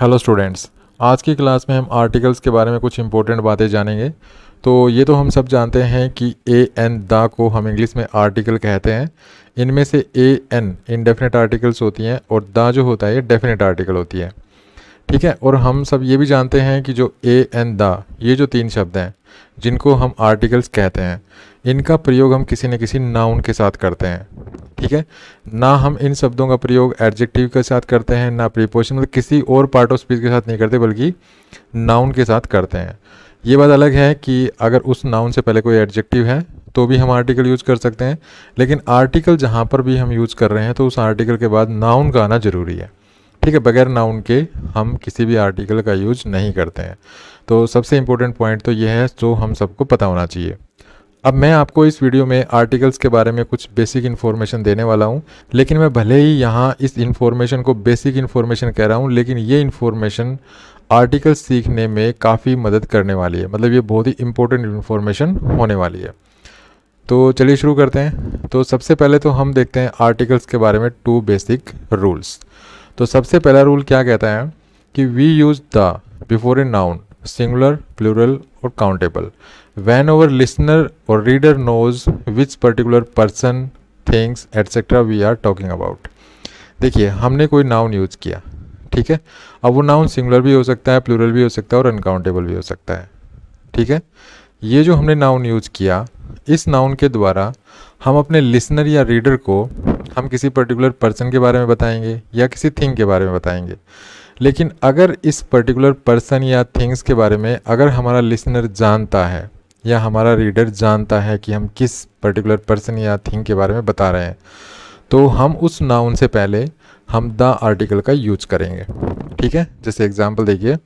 hello students आज की class में हम आर्टिकल्स के बारे में कुछ इंपॉर्टेंट बातें जानेंगे तो ये तो हम सब जानते हैं कि ए एन दा को हम इंग्लिश में आर्टिकल कहते हैं इनमें से ए एन इनडेफिनेट आर्टिकल्स होती हैं और दा जो होता है ये डेफिनेट आर्टिकल होती है ठीक है और हम सब ये भी जानते हैं कि जो ए एन दा ये जो तीन शब्द हैं जिनको हम आर्टिकल्स कहते हैं इनका प्रयोग हम किसी न किसी नाउन के साथ करते हैं ठीक है ना हम इन शब्दों का प्रयोग एडजेक्टिव के साथ करते हैं ना प्रीपोजिशन मतलब किसी और पार्ट ऑफ स्पीच के साथ नहीं करते बल्कि नाउन के साथ करते हैं ये बात अलग है कि अगर उस नाउन से पहले कोई एडजेक्टिव है तो भी हम आर्टिकल यूज़ कर सकते हैं लेकिन आर्टिकल जहाँ पर भी हम यूज़ कर रहे हैं तो उस आर्टिकल के बाद नाउन का आना ज़रूरी है ठीक है बगैर नाउन के हम किसी भी आर्टिकल का यूज नहीं करते हैं तो सबसे इम्पोर्टेंट पॉइंट तो ये है जो हम सबको पता होना चाहिए अब मैं आपको इस वीडियो में आर्टिकल्स के बारे में कुछ बेसिक इन्फॉर्मेशन देने वाला हूँ लेकिन मैं भले ही यहाँ इस इन्फॉर्मेशन को बेसिक इन्फॉर्मेशन कह रहा हूँ लेकिन ये इन्फॉर्मेशन आर्टिकल्स सीखने में काफ़ी मदद करने वाली है मतलब ये बहुत ही इंपॉर्टेंट इन्फॉर्मेशन होने वाली है तो चलिए शुरू करते हैं तो सबसे पहले तो हम देखते हैं आर्टिकल्स के बारे में टू बेसिक रूल्स तो सबसे पहला रूल क्या कहता है कि we use the before a noun singular plural और काउंटेबल वैन ओवर लिसनर और reader knows which particular person things etcetera we are talking about देखिए हमने कोई नाउन यूज किया ठीक है अब वो नाउन सिंगुलर भी हो सकता है प्लूरल भी हो सकता है और अनकाउंटेबल भी हो सकता है ठीक है ये जो हमने नाउन यूज किया इस नाउन के द्वारा हम अपने लिसनर या रीडर को हम किसी पर्टिकुलर पर्सन के बारे में बताएंगे या किसी थिंग के बारे में बताएंगे लेकिन अगर इस पर्टिकुलर पर्सन या थिंग्स के बारे में अगर हमारा लिसनर जानता है या हमारा रीडर जानता है कि हम किस पर्टिकुलर पर्सन या थिंग के बारे में बता रहे हैं तो हम उस नाउन से पहले हम द आर्टिकल का यूज करेंगे ठीक है जैसे एग्जाम्पल देखिए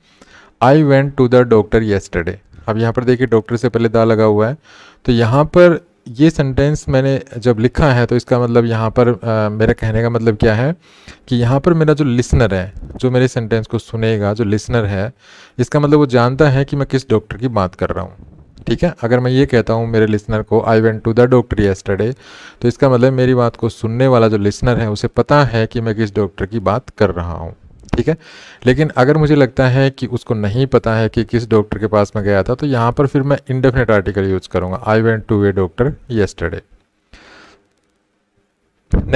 I went to the doctor yesterday अब यहाँ पर देखिए डॉक्टर से पहले द लगा हुआ है तो यहाँ पर ये सेंटेंस मैंने जब लिखा है तो इसका मतलब यहाँ पर आ, कहने का मतलब क्या है कि यहाँ पर मेरा जो लिसनर है जो मेरे सेंटेंस को सुनेगा जो लिसनर है इसका मतलब वो जानता है कि मैं किस डॉक्टर की बात कर रहा हूँ ठीक है अगर मैं ये कहता हूँ मेरे लिसनर को I went to the doctor yesterday तो इसका मतलब मेरी बात को सुनने वाला जो लिसनर है उसे पता है कि मैं किस डॉक्टर की बात कर रहा हूँ ठीक है लेकिन अगर मुझे लगता है कि उसको नहीं पता है कि किस डॉक्टर के पास मैं गया था तो यहाँ पर फिर मैं इंडेफिनेट आर्टिकल यूज़ करूँगा I went to a doctor yesterday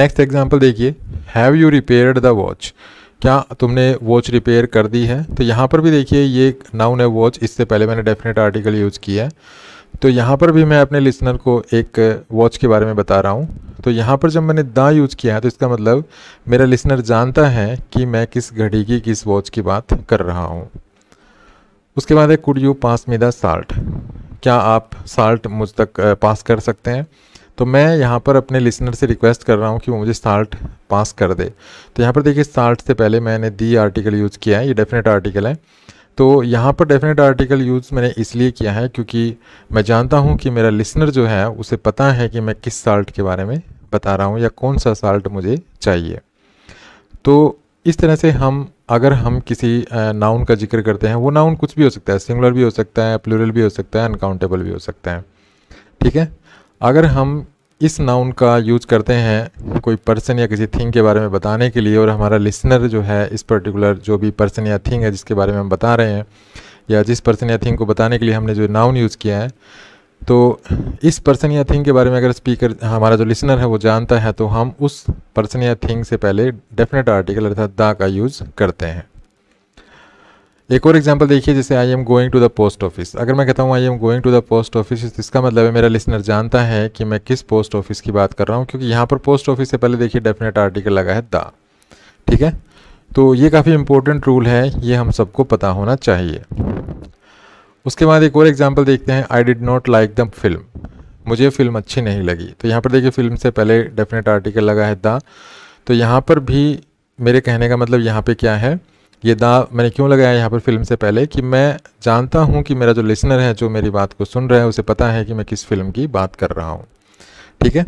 next example देखिए have you repaired the watch क्या तुमने वॉच रिपेयर कर दी है तो यहाँ पर भी देखिए ये नाउन है वॉच इससे पहले मैंने डेफिनेट आर्टिकल यूज़ किया है तो यहाँ पर भी मैं अपने लिसनर को एक वॉच के बारे में बता रहा हूँ तो यहाँ पर जब मैंने दा यूज किया है तो इसका मतलब मेरा लिसनर जानता है कि मैं किस घड़ी की किस वॉच की बात कर रहा हूँ उसके बाद है could you pass me the salt क्या आप साल्ट मुझ तक पास कर सकते हैं तो मैं यहाँ पर अपने लिसनर से रिक्वेस्ट कर रहा हूँ कि वो मुझे साल्ट पास कर दे तो यहाँ पर देखिए साल्ट से पहले मैंने दी आर्टिकल यूज़ किया है ये डेफिनेट आर्टिकल है तो यहाँ पर डेफिनेट आर्टिकल यूज़ मैंने इसलिए किया है क्योंकि मैं जानता हूँ कि मेरा लिसनर जो है उसे पता है कि मैं किस साल्ट के बारे में बता रहा हूँ या कौन सा साल्ट मुझे चाहिए तो इस तरह से हम अगर हम किसी नाउन का जिक्र करते हैं वो नाउन कुछ भी हो सकता है सिंगुलर भी हो सकता है प्लूरल भी हो सकता है अनकाउंटेबल भी हो सकता है ठीक है अगर हम इस नाउन का यूज करते हैं कोई पर्सन या किसी थिंग के बारे में बताने के लिए और हमारा लिसनर जो है इस पर्टिकुलर जो भी पर्सन या थिंग है जिसके बारे में हम बता रहे हैं या जिस पर्सन या थिंग को बताने के लिए हमने जो नाउन यूज़ किया है तो इस पर्सन या थिंग के बारे में अगर स्पीकर हमारा जो लिसनर है वो जानता है तो हम उस पर्सन या थिंग से पहले डेफिनेट आर्टिकल अर्थात दा का यूज़ करते हैं एक और एग्जाम्पल देखिए जैसे I am going to the post office अगर मैं कहता हूँ I am going to the post office इसका मतलब है मेरा लिसनर जानता है कि मैं किस पोस्ट ऑफिस की बात कर रहा हूँ क्योंकि यहाँ पर पोस्ट ऑफिस से पहले देखिए डेफिनेट आर्टिकल लगा है द ठीक है तो ये काफ़ी इंपॉर्टेंट रूल है ये हम सबको पता होना चाहिए उसके बाद एक और एग्जाम्पल देखते हैं I did not like the film मुझे फिल्म अच्छी नहीं लगी तो यहाँ पर देखिए फिल्म से पहले डेफिनेट आर्टिकल लगा है द तो यहाँ पर भी मेरे कहने का मतलब यहाँ पे क्या है ये दाव मैंने क्यों लगाया यहाँ पर फिल्म से पहले कि मैं जानता हूँ कि मेरा जो लिसनर है जो मेरी बात को सुन रहा है उसे पता है कि मैं किस फिल्म की बात कर रहा हूँ ठीक है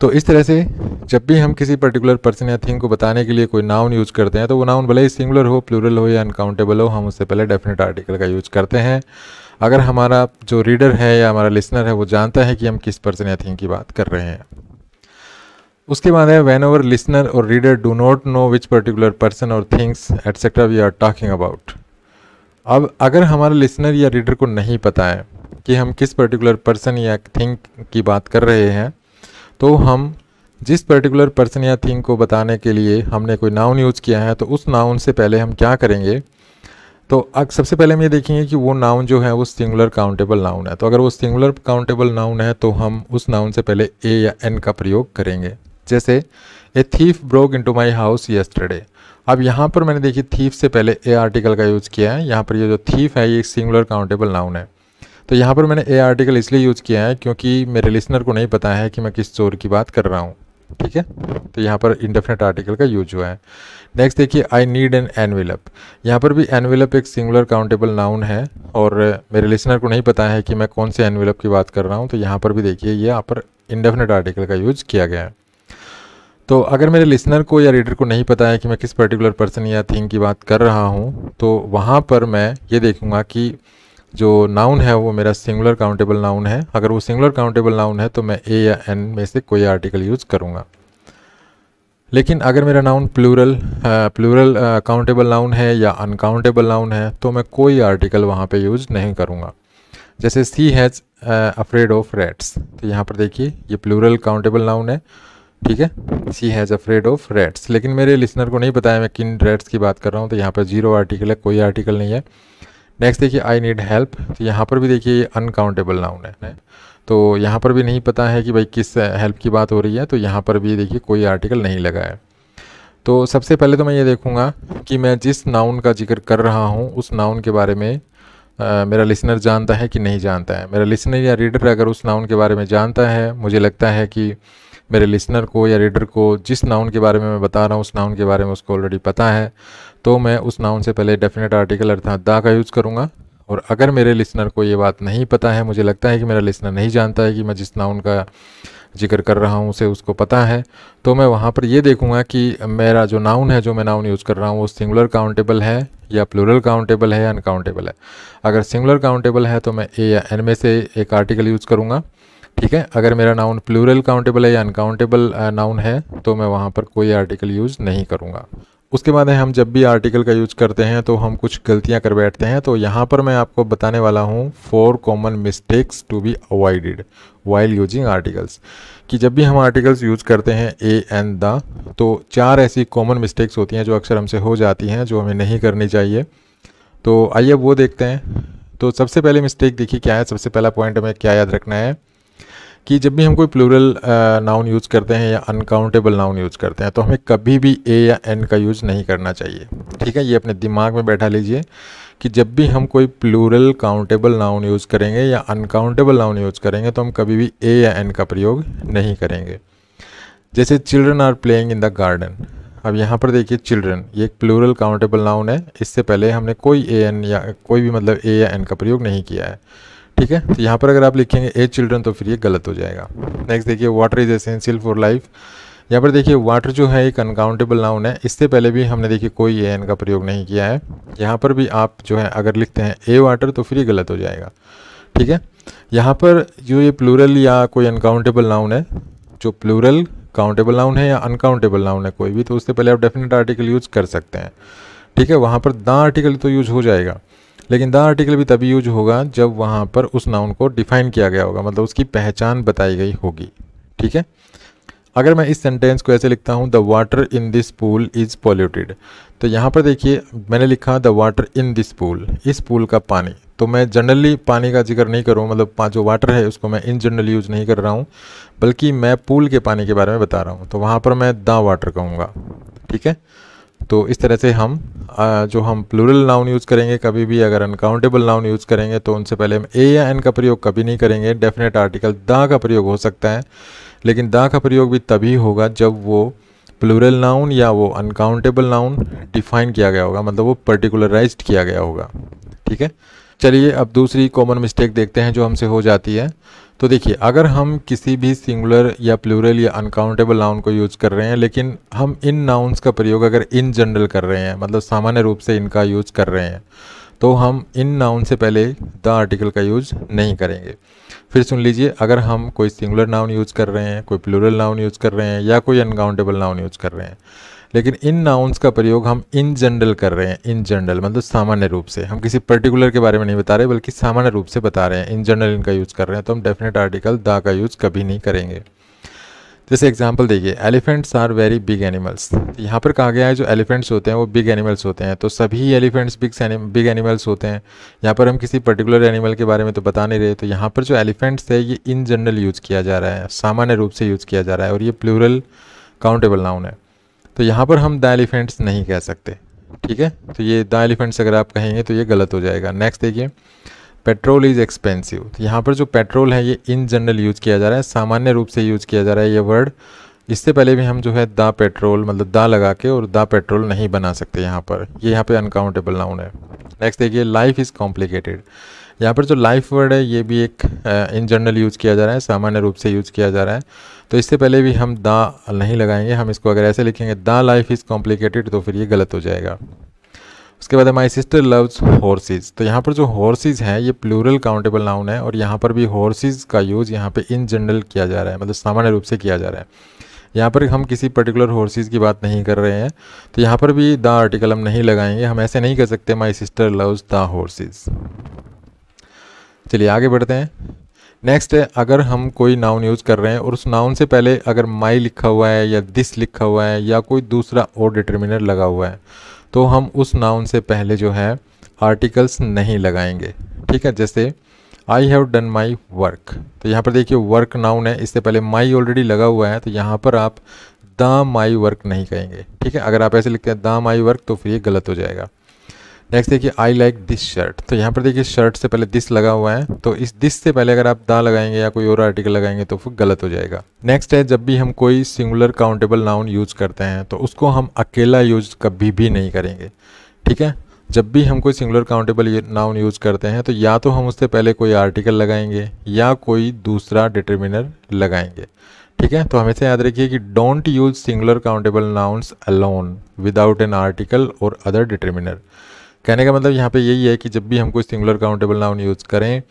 तो इस तरह से जब भी हम किसी पर्टिकुलर पर्सन या थिंग को बताने के लिए कोई नाउन यूज करते हैं तो वो नाउन भले ही सिंगुलर हो प्लूरल हो या अनकाउंटेबल हो हम उससे पहले डेफिनेट आर्टिकल का यूज करते हैं अगर हमारा जो रीडर है या हमारा लिसनर है वो जानता है कि हम किस पर्सन या थिंग की बात कर रहे हैं उसके बाद है वैन ओवर लिसनर और reader do not know which particular person और things etcetera we are talking about अब अगर हमारा लिसनर या रीडर को नहीं पता है कि हम किस पर्टिकुलर पर्सन या थिंग की बात कर रहे हैं तो हम जिस पर्टिकुलर पर्सन या थिंग को बताने के लिए हमने कोई नाउन यूज़ किया है तो उस नाउन से पहले हम क्या करेंगे तो अब सबसे पहले हम ये देखेंगे कि वो नाउन जो है वो सिंगुलर काउंटेबल नाउन है तो अगर वो सिंगुलर काउंटेबल नाउन है तो हम उस नाउन से पहले ए या एन का प्रयोग करेंगे जैसे a thief broke into my house yesterday अब यहाँ पर मैंने देखी थीफ से पहले ए आर्टिकल का यूज़ किया है यहाँ पर ये जो थीफ है ये एक सिंगुलर काउंटेबल नाउन है तो यहाँ पर मैंने ए आर्टिकल इसलिए यूज़ किया है क्योंकि मेरे लिसनर को नहीं पता है कि मैं किस चोर की बात कर रहा हूँ ठीक है तो यहाँ पर इंडेफिनेट आर्टिकल का यूज हुआ है नेक्स्ट देखिए आई नीड एन एनविलप यहाँ पर भी एनविलप एक सिंगुलर काउंटेबल नाउन है और मेरे लिसनर को नहीं पता है कि मैं कौन से एनविलप की बात कर रहा हूँ तो यहाँ पर भी देखिए यहाँ पर इंडेफिनेट आर्टिकल का यूज किया गया है तो अगर मेरे लिसनर को या रीडर को नहीं पता है कि मैं किस पर्टिकुलर पर्सन या थिंग की बात कर रहा हूँ तो वहाँ पर मैं ये देखूँगा कि जो नाउन है वो मेरा सिंगुलर काउंटेबल नाउन है अगर वो सिंगुलर काउंटेबल नाउन है तो मैं ए या एन में से कोई आर्टिकल यूज़ करूँगा लेकिन अगर मेरा noun plural plural countable noun है या अनकाउंटेबल नाउन है तो मैं कोई आर्टिकल वहाँ पे यूज़ नहीं करूँगा जैसे she has afraid of rats तो यहाँ पर देखिए ये प्लूरल काउंटेबल नाउन है ठीक है she has afraid of rats लेकिन मेरे लिसनर को नहीं पता है मैं किन रेड्स की बात कर रहा हूँ तो यहाँ पर जीरो आर्टिकल है कोई आर्टिकल नहीं है नेक्स्ट देखिए आई नीड हेल्प तो यहाँ पर भी देखिए अनकाउंटेबल नाउन है तो यहाँ पर भी नहीं पता है कि भाई किस हेल्प की बात हो रही है तो यहाँ पर भी देखिए कोई आर्टिकल नहीं लगा है तो सबसे पहले तो मैं ये देखूँगा कि मैं जिस नाउन का जिक्र कर रहा हूँ उस नाउन के बारे में आ, मेरा लिसनर जानता है कि नहीं जानता है मेरा लिसनर या रीडर अगर उस नाउन के बारे में जानता है मुझे लगता है कि मेरे लिसनर को या रीडर को जिस नाउन के बारे में मैं बता रहा हूँ उस नाउन के बारे में उसको ऑलरेडी पता है तो मैं उस नाउन से पहले डेफिनेट आर्टिकल अर्थात दा का यूज़ करूँगा और अगर मेरे लिसनर को ये बात नहीं पता है मुझे लगता है कि मेरा लिसनर नहीं जानता है कि मैं जिस नाउन का जिक्र कर रहा हूँ उसे उसको पता है तो मैं वहाँ पर ये देखूँगा कि मेरा जो नाउन है जो मैं नाउन यूज़ कर रहा हूँ वो सिंगुलर काउंटेबल है या प्लूरल काउंटेबल है या अनकाउंटेबल है अगर सिंगुलर काउंटेबल है तो मैं ए या एन में से एक आर्टिकल यूज़ करूँगा ठीक है अगर मेरा नाउन प्लूरल काउंटेबल है या अनकाउंटेबल नाउन है तो मैं वहाँ पर कोई आर्टिकल यूज़ नहीं करूँगा उसके बाद हम जब भी आर्टिकल का यूज करते हैं तो हम कुछ गलतियां कर बैठते हैं तो यहाँ पर मैं आपको बताने वाला हूँ four common mistakes to be avoided while using articles कि जब भी हम आर्टिकल्स यूज करते हैं ए एंड द तो चार ऐसी कॉमन मिस्टेक्स होती हैं जो अक्सर हमसे हो जाती हैं जो हमें नहीं करनी चाहिए तो आइए वो देखते हैं तो सबसे पहले मिस्टेक देखिए क्या है सबसे पहला पॉइंट हमें क्या याद रखना है कि जब भी हम कोई प्लूरल नाउन यूज़ करते हैं या अनकाउंटेबल नाउन यूज़ करते हैं तो हमें कभी भी ए या एन का यूज़ नहीं करना चाहिए ठीक है ये अपने दिमाग में बैठा लीजिए कि जब भी हम कोई प्लूरल काउंटेबल नाउन यूज़ करेंगे या अनकाउंटेबल नाउन यूज़ करेंगे तो हम कभी भी ए या एन का प्रयोग नहीं करेंगे जैसे children are playing in the garden अब यहाँ पर देखिए चिल्ड्रन ये एक प्लूरल काउंटेबल नाउन है इससे पहले हमने कोई ए एन या कोई भी मतलब ए या एन का प्रयोग नहीं किया है ठीक है तो यहाँ पर अगर आप लिखेंगे एज चिल्ड्रन तो फिर ये गलत हो जाएगा नेक्स्ट देखिए water is essential for life यहाँ पर देखिए वाटर जो है एक अनकाउंटेबल नाउन है इससे पहले भी हमने देखिए कोई ए एन का प्रयोग नहीं किया है यहाँ पर भी आप जो है अगर लिखते हैं ए वाटर तो फिर ये गलत हो जाएगा ठीक है यहाँ पर जो ये प्लूरल या कोई अनकाउंटेबल नाउन है जो प्लूरल काउंटेबल नाउन है या अनकाउंटेबल नाउन है कोई भी तो उससे पहले आप डेफिनेट आर्टिकल यूज़ कर सकते हैं ठीक है वहाँ पर द आर्टिकल तो यूज हो जाएगा लेकिन द आर्टिकल भी तभी यूज होगा जब वहाँ पर उस नाउन को डिफाइन किया गया होगा मतलब उसकी पहचान बताई गई होगी ठीक है अगर मैं इस सेंटेंस को ऐसे लिखता हूँ the water in this pool is polluted तो यहाँ पर देखिए मैंने लिखा the water in this pool इस पूल का पानी तो मैं जनरली पानी का जिक्र नहीं करूँ मतलब जो वाटर है उसको मैं इन जनरल यूज़ नहीं कर रहा हूँ बल्कि मैं पूल के पानी के बारे में बता रहा हूँ तो वहाँ पर मैं द वाटर कहूँगा ठीक है तो इस तरह से हम जो हम प्लूरल नाउन यूज़ करेंगे कभी भी अगर अनकाउंटेबल नाउन यूज़ करेंगे तो उनसे पहले हम ए या एन का प्रयोग कभी नहीं करेंगे डेफिनेट आर्टिकल दा का प्रयोग हो सकता है लेकिन दा का प्रयोग भी तभी होगा जब वो प्लूरल नाउन या वो अनकाउंटेबल नाउन डिफाइन किया गया होगा मतलब वो पर्टिकुलराइज किया गया होगा ठीक है चलिए अब दूसरी कॉमन मिस्टेक देखते हैं जो हमसे हो जाती है तो देखिए अगर हम किसी भी सिंगुलर या प्लूरल या अनकाउंटेबल नाउन को यूज कर रहे हैं लेकिन हम इन नाउन्स का प्रयोग अगर इन जनरल कर रहे हैं मतलब सामान्य रूप से इनका यूज कर रहे हैं तो हम इन नाउन से पहले द आर्टिकल का यूज नहीं करेंगे फिर सुन लीजिए अगर हम कोई सिंगुलर नाउन यूज कर रहे हैं कोई प्लूरल नाउन यूज कर रहे हैं या कोई अनकाउंटेबल नाउन यूज कर रहे हैं लेकिन इन नाउन्स का प्रयोग हम इन जनरल कर रहे हैं इन जनरल मतलब सामान्य रूप से हम किसी पर्टिकुलर के बारे में नहीं बता रहे बल्कि सामान्य रूप से बता रहे हैं इन जनरल इनका यूज़ कर रहे हैं तो हम डेफिनेट आर्टिकल दा का यूज़ कभी नहीं करेंगे जैसे एग्जाम्पल देखिए elephants are very big animals यहाँ पर कहा गया है जो एलिफेंट्स होते हैं वो बिग एनिमल्स होते हैं तो सभी एलिफेंट्स बिग बिग एनिमल्स होते हैं यहाँ पर हम किसी पर्टिकुलर एनिमल के बारे में तो बता नहीं रहे तो यहाँ पर जो एलिफेंट्स है ये इन जनरल यूज़ किया जा रहा है सामान्य रूप से यूज़ किया जा रहा है और ये प्लूरल काउंटेबल नाउन है तो यहाँ पर हम द एलिफेंट्स नहीं कह सकते ठीक है तो ये द एलिफेंट्स अगर आप कहेंगे तो ये गलत हो जाएगा नेक्स्ट देखिए पेट्रोल इज़ एक्सपेंसिव तो यहाँ पर जो पेट्रोल है ये इन जनरल यूज़ किया जा रहा है सामान्य रूप से यूज़ किया जा रहा है ये वर्ड इससे पहले भी हम जो है द पेट्रोल मतलब दा लगा के और दा पेट्रोल नहीं बना सकते यहाँ पर ये यहाँ पे अनकाउंटेबल नाउन है नेक्स्ट देखिए लाइफ इज़ कॉम्प्लिकेटेड यहाँ पर जो लाइफ वर्ड है ये भी एक इन जनरल यूज़ किया जा रहा है सामान्य रूप से यूज़ किया जा रहा है तो इससे पहले भी हम दा नहीं लगाएंगे हम इसको अगर ऐसे लिखेंगे दा लाइफ इज़ कॉम्प्लिकेटेड तो फिर ये गलत हो जाएगा उसके बाद माई सिस्टर लव्स हॉर्सेज तो यहाँ पर जो हॉर्सेज हैं ये प्लूरल काउंटेबल नाउन है और यहाँ पर भी हॉर्सेज का यूज़ यहाँ पे इन जनरल किया जा रहा है मतलब सामान्य रूप से किया जा रहा है यहाँ पर हम किसी पर्टिकुलर हॉर्सेज की बात नहीं कर रहे हैं तो यहाँ पर भी द आर्टिकल हम नहीं लगाएंगे हम ऐसे नहीं कर सकते my sister loves the horses चलिए आगे बढ़ते हैं नेक्स्ट है अगर हम कोई नाउन यूज़ कर रहे हैं और उस नाउन से पहले अगर माई लिखा हुआ है या दिस लिखा हुआ है या कोई दूसरा और डिटर्मिनर लगा हुआ है तो हम उस नाउन से पहले जो है आर्टिकल्स नहीं लगाएंगे ठीक है जैसे I have done my work तो यहाँ पर देखिए वर्क नाउन है इससे पहले माई ऑलरेडी लगा हुआ है तो यहाँ पर आप द माई वर्क नहीं कहेंगे ठीक है अगर आप ऐसे लिखते हैं द माई वर्क तो फिर ये गलत हो जाएगा नेक्स्ट देखिए आई लाइक दिस शर्ट तो यहाँ पर देखिए शर्ट से पहले दिस लगा हुआ है तो इस दिस से पहले अगर आप दा लगाएंगे या कोई और आर्टिकल लगाएंगे तो फिर गलत हो जाएगा नेक्स्ट है जब भी हम कोई सिंगुलर काउंटेबल नाउन यूज़ करते हैं तो उसको हम अकेला यूज़ कभी भी नहीं करेंगे ठीक है जब भी हम कोई सिंगुलर काउंटेबल नाउन यूज़ करते हैं तो या तो हम उससे पहले कोई आर्टिकल लगाएंगे या कोई दूसरा डिटर्मिनर लगाएंगे ठीक है तो हमेशा याद रखिए कि don't use singular countable nouns alone without an article और अदर डिटर्मिनर कहने का मतलब यहाँ पे यही है कि जब भी हम कोई सिंगुलर काउंटेबल नाउन यूज़ करें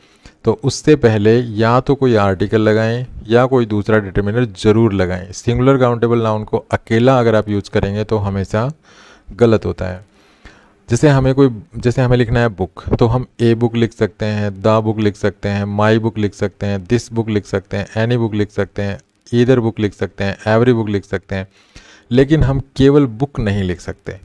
तो उससे पहले या तो कोई आर्टिकल लगाएं या कोई दूसरा डिटर्मिनर ज़रूर लगाएं सिंगुलर काउंटेबल नाउन को अकेला अगर आप यूज़ करेंगे तो हमेशा गलत होता है जैसे हमें कोई जैसे हमें लिखना है बुक तो हम ए बुक लिख सकते हैं द बुक लिख सकते हैं माई बुक लिख सकते हैं दिस बुक लिख सकते हैं एनी बुक लिख सकते हैं ईदर बुक लिख सकते हैं एवरी बुक लिख सकते हैं लेकिन हम केवल बुक नहीं लिख सकते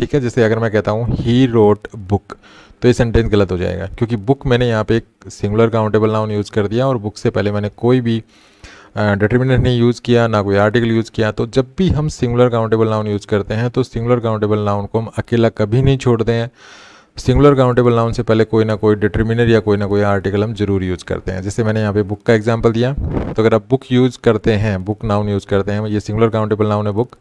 ठीक है जैसे अगर मैं कहता हूँ ही रोट बुक तो ये सेंटेंस गलत हो जाएगा क्योंकि बुक मैंने यहाँ पे एक सिंगुलर काउंटेबल नाउन यूज़ कर दिया और बुक से पहले मैंने कोई भी डिटर्मिनेंट नहीं यूज़ किया ना कोई आर्टिकल यूज़ किया तो जब भी हम सिंगुलर काउंटेबल नाउन यूज़ करते हैं तो सिंगुलर काउंटेबल नाउन को हम अकेला कभी नहीं छोड़ते हैं सिंगुलर काउंटेबल नाउन से पहले कोई ना कोई डिटर्मिनर या कोई ना कोई आर्टिकल हम जरूर यूज़ करते हैं जैसे मैंने यहाँ पे बुक का एग्जांपल दिया तो अगर आप बुक यूज़ करते हैं बुक नाउन यूज़ करते हैं ये सिंगुलर काउंटेबल नाउन है बुक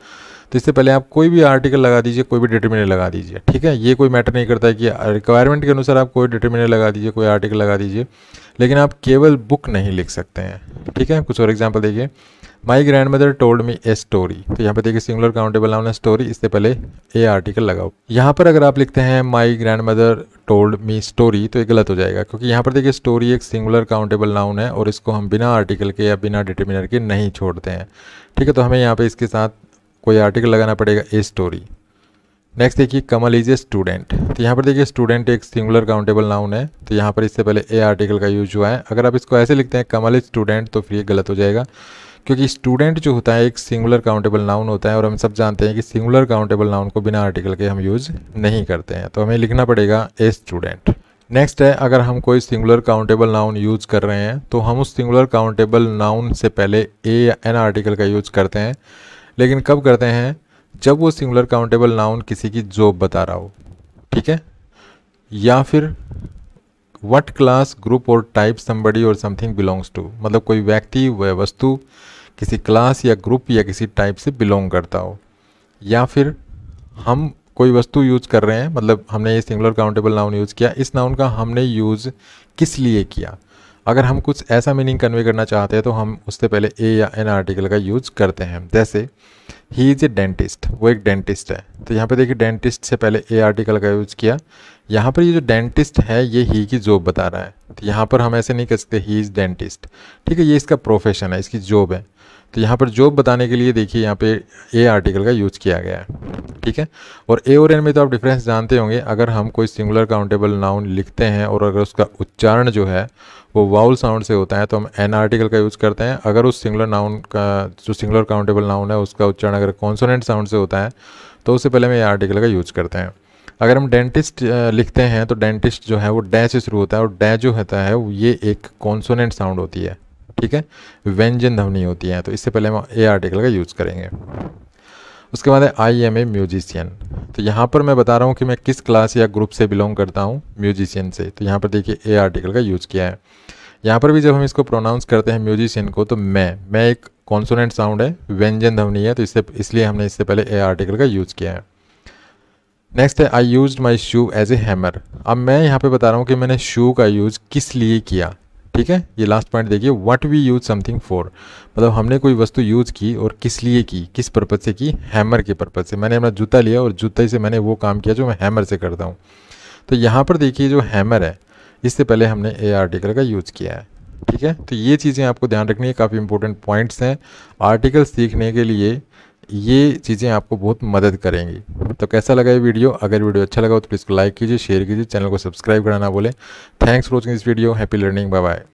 तो इससे पहले आप कोई भी आर्टिकल लगा दीजिए कोई भी डिटर्मिनेट लगा दीजिए ठीक है ये कोई मैटर नहीं करता है कि रिक्वायरमेंट के अनुसार आप कोई डिटर्मिनेट लगा दीजिए कोई आर्टिकल लगा दीजिए लेकिन आप केवल बुक नहीं लिख सकते हैं ठीक है कुछ और एग्जाम्पल देखिए my grandmother told me a story तो यहाँ पे देखिए सिंगुलर काउंटेबल नाउन है स्टोरी इससे पहले ए आर्टिकल लगाओ यहाँ पर अगर आप लिखते हैं my grandmother told me story तो ये गलत हो जाएगा क्योंकि यहाँ पर देखिए स्टोरी एक सिंगुलर काउंटेबल नाउन है और इसको हम बिना आर्टिकल के या बिना डिटर्मिनर के नहीं छोड़ते हैं ठीक है तो हमें यहाँ पे इसके साथ कोई आर्टिकल लगाना पड़ेगा ए स्टोरी नेक्स्ट देखिए कमल इज ए स्टूडेंट तो यहाँ पर देखिए स्टूडेंट एक सिंगुलर काउंटेबल नाउन है तो यहाँ पर इससे पहले ए आर्टिकल का यूज हुआ है अगर आप इसको ऐसे लिखते हैं कमल इज स्टूडेंट तो फिर ये गलत हो जाएगा क्योंकि स्टूडेंट जो होता है एक सिंगुलर काउंटेबल नाउन होता है और हम सब जानते हैं कि सिंगुलर काउंटेबल नाउन को बिना आर्टिकल के हम यूज़ नहीं करते हैं तो हमें लिखना पड़ेगा ए स्टूडेंट नेक्स्ट है अगर हम कोई सिंगुलर काउंटेबल नाउन यूज़ कर रहे हैं तो हम उस सिंगुलर काउंटेबल नाउन से पहले ए या एन आर्टिकल का यूज़ करते हैं लेकिन कब करते हैं जब वो सिंगुलर काउंटेबल नाउन किसी की जॉब बता रहा हो ठीक है या फिर वट क्लास ग्रुप और टाइप समबडी और समथिंग बिलोंग्स टू मतलब कोई व्यक्ति व वस्तु किसी क्लास या ग्रुप या किसी टाइप से बिलोंग करता हो या फिर हम कोई वस्तु यूज कर रहे हैं मतलब हमने ये सिंगुलर काउंटेबल नाउन यूज़ किया इस नाउन का हमने यूज़ किस लिए किया अगर हम कुछ ऐसा मीनिंग कन्वे करना चाहते हैं तो हम उससे पहले ए या एन आर्टिकल का यूज़ करते हैं जैसे ही इज़ ए डेंटिस्ट वो एक डेंटिस्ट है तो यहाँ पे देखिए डेंटिस्ट से पहले ए आर्टिकल का यूज़ किया यहाँ पर ये जो डेंटिस्ट है ये ही की जॉब बता रहा है तो यहाँ पर हम ऐसे नहीं कर सकते ही इज़ डेंटिस्ट ठीक है ये इसका प्रोफेशन है इसकी जॉब है तो यहाँ पर जॉब बताने के लिए देखिए यहाँ पे ए आर्टिकल का यूज़ किया गया है ठीक है और ए और एन में तो आप डिफरेंस जानते होंगे अगर हम कोई सिंगुलर काउंटेबल नाउन लिखते हैं और अगर उसका उच्चारण जो है वो वाउल साउंड से होता है तो हम एन आर्टिकल का यूज़ करते हैं अगर उस सिंगुलर नाउन का जो सिंगुलर काउंटेबल नाउन है उसका उच्चारण अगर कॉन्सोनेंट साउंड से होता है तो उससे पहले हम ए आर्टिकल का यूज़ करते हैं अगर हम डेंटिस्ट लिखते हैं तो डेंटिस्ट जो है वो डैश से शुरू होता है और डैश जो होता है ये एक कॉन्सोनेंट साउंड होती है ठीक है व्यंजन ध्वनि होती है तो इससे पहले हम ए आर्टिकल का यूज़ करेंगे उसके बाद है आई एम ए म्यूजिशियन तो यहाँ पर मैं बता रहा हूँ कि मैं किस क्लास या ग्रुप से बिलोंग करता हूँ म्यूजिशियन से तो यहाँ पर देखिए ए आर्टिकल का यूज़ किया है यहाँ पर भी जब हम इसको प्रोनाउंस करते हैं म्यूजिशियन को तो मैं मैं एक कॉन्सोनेंट साउंड है व्यंजन ध्वनि है तो इससे इसलिए हमने इससे पहले ए आर्टिकल का यूज़ किया है नेक्स्ट है I use my shoe as a hammer अब मैं यहाँ पे बता रहा हूँ कि मैंने शू का यूज़ किस लिए किया ठीक है ये लास्ट पॉइंट देखिए what we use something for मतलब हमने कोई वस्तु यूज़ की और किस लिए की किस पर्पज़ से की हैमर के पर्पज़ से मैंने अपना जूता लिया और जूते से मैंने वो काम किया जो मैं हैमर से करता हूँ तो यहाँ पर देखिए जो हैमर है इससे पहले हमने ए आर्टिकल का यूज़ किया है ठीक है तो ये चीज़ें आपको ध्यान रखनी है काफ़ी इंपॉर्टेंट पॉइंट्स हैं आर्टिकल सीखने के लिए ये चीज़ें आपको बहुत मदद करेंगी तो कैसा लगा ये वीडियो अगर वीडियो अच्छा लगा तो प्लीज़ को लाइक कीजिए शेयर कीजिए चैनल को सब्सक्राइब करना ना बोले thanks for watching this video happy learning bye bye